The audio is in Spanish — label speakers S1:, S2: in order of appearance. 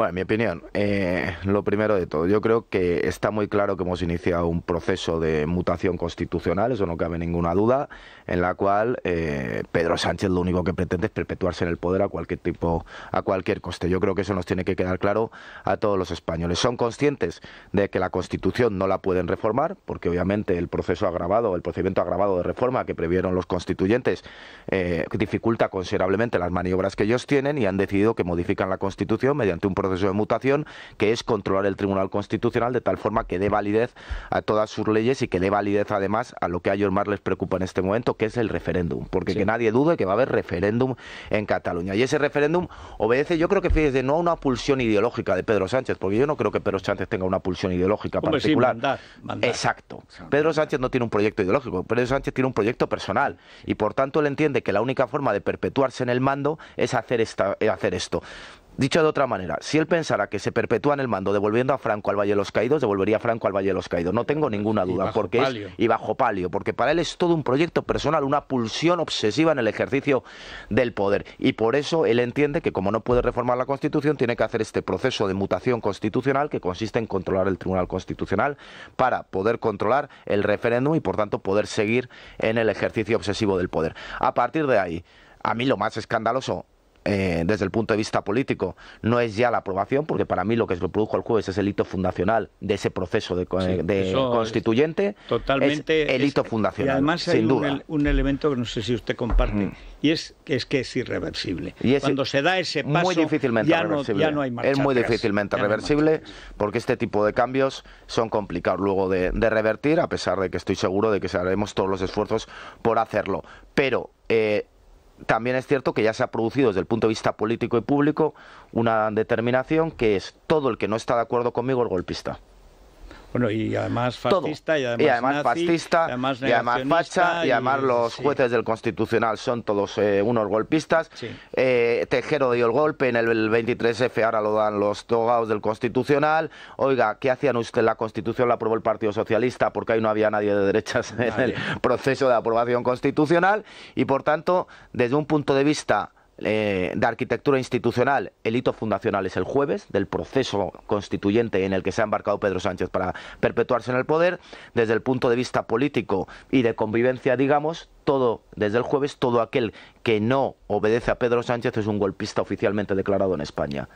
S1: Bueno, en mi opinión, eh, lo primero de todo, yo creo que está muy claro que hemos iniciado un proceso de mutación constitucional, eso no cabe ninguna duda, en la cual eh, Pedro Sánchez lo único que pretende es perpetuarse en el poder a cualquier tipo, a cualquier coste. Yo creo que eso nos tiene que quedar claro a todos los españoles. Son conscientes de que la Constitución no la pueden reformar, porque obviamente el proceso agravado, el procedimiento agravado de reforma que previeron los constituyentes eh, dificulta considerablemente las maniobras que ellos tienen y han decidido que modifican la Constitución mediante un proceso proceso de mutación, que es controlar el Tribunal Constitucional de tal forma que dé validez a todas sus leyes y que dé validez además a lo que a ellos más les preocupa en este momento, que es el referéndum. Porque que nadie dude que va a haber referéndum en Cataluña. Y ese referéndum obedece, yo creo que fíjese, no a una pulsión ideológica de Pedro Sánchez, porque yo no creo que Pedro Sánchez tenga una pulsión ideológica particular. Exacto. Pedro Sánchez no tiene un proyecto ideológico, Pedro Sánchez tiene un proyecto personal. Y por tanto él entiende que la única forma de perpetuarse en el mando es hacer, esta, hacer esto. Dicho de otra manera, si él pensara que se perpetúa en el mando devolviendo a Franco al Valle de los Caídos, devolvería a Franco al Valle de los Caídos. No tengo ninguna duda, porque y bajo palio, porque para él es todo un proyecto personal, una pulsión obsesiva en el ejercicio del poder. Y por eso él entiende que como no puede reformar la Constitución, tiene que hacer este proceso de mutación constitucional que consiste en controlar el Tribunal Constitucional para poder controlar el referéndum y por tanto poder seguir en el ejercicio obsesivo del poder. A partir de ahí, a mí lo más escandaloso eh, desde el punto de vista político no es ya la aprobación, porque para mí lo que se produjo el jueves es el hito fundacional de ese proceso de, constituyente. totalmente. el hito fundacional. Y además hay Un, elemento que no sé si usted comparte, mm. y es que, es irreversible. Cuando se da ese paso. ya No, hay marcha es muy difícilmente reversible, porque este tipo de cambios son complicados luego de, revertir, a pesar de que estoy seguro de que haremos todos los esfuerzos por hacerlo. Pero. Eh, también es cierto que ya se ha producido desde el punto de vista político y público una determinación que es todo el que no está de acuerdo conmigo el golpista. Bueno, y además fascista, y además, fascista, y además facha, y, además los jueces del Constitucional son todos eh, unos golpistas. Eh, Tejero dio el golpe en el, 23F, ahora lo dan los togados del Constitucional. Oiga, ¿qué hacían usted? La Constitución la aprobó el Partido Socialista porque ahí no había nadie de derechas en el proceso de aprobación constitucional y por tanto, desde un punto de vista eh, de arquitectura institucional, el hito fundacional es el jueves, del proceso constituyente en el que se ha embarcado Pedro Sánchez para perpetuarse en el poder. Desde el punto de vista político y de convivencia, digamos, todo, desde el jueves, todo aquel que no obedece a Pedro Sánchez es un golpista oficialmente declarado en España.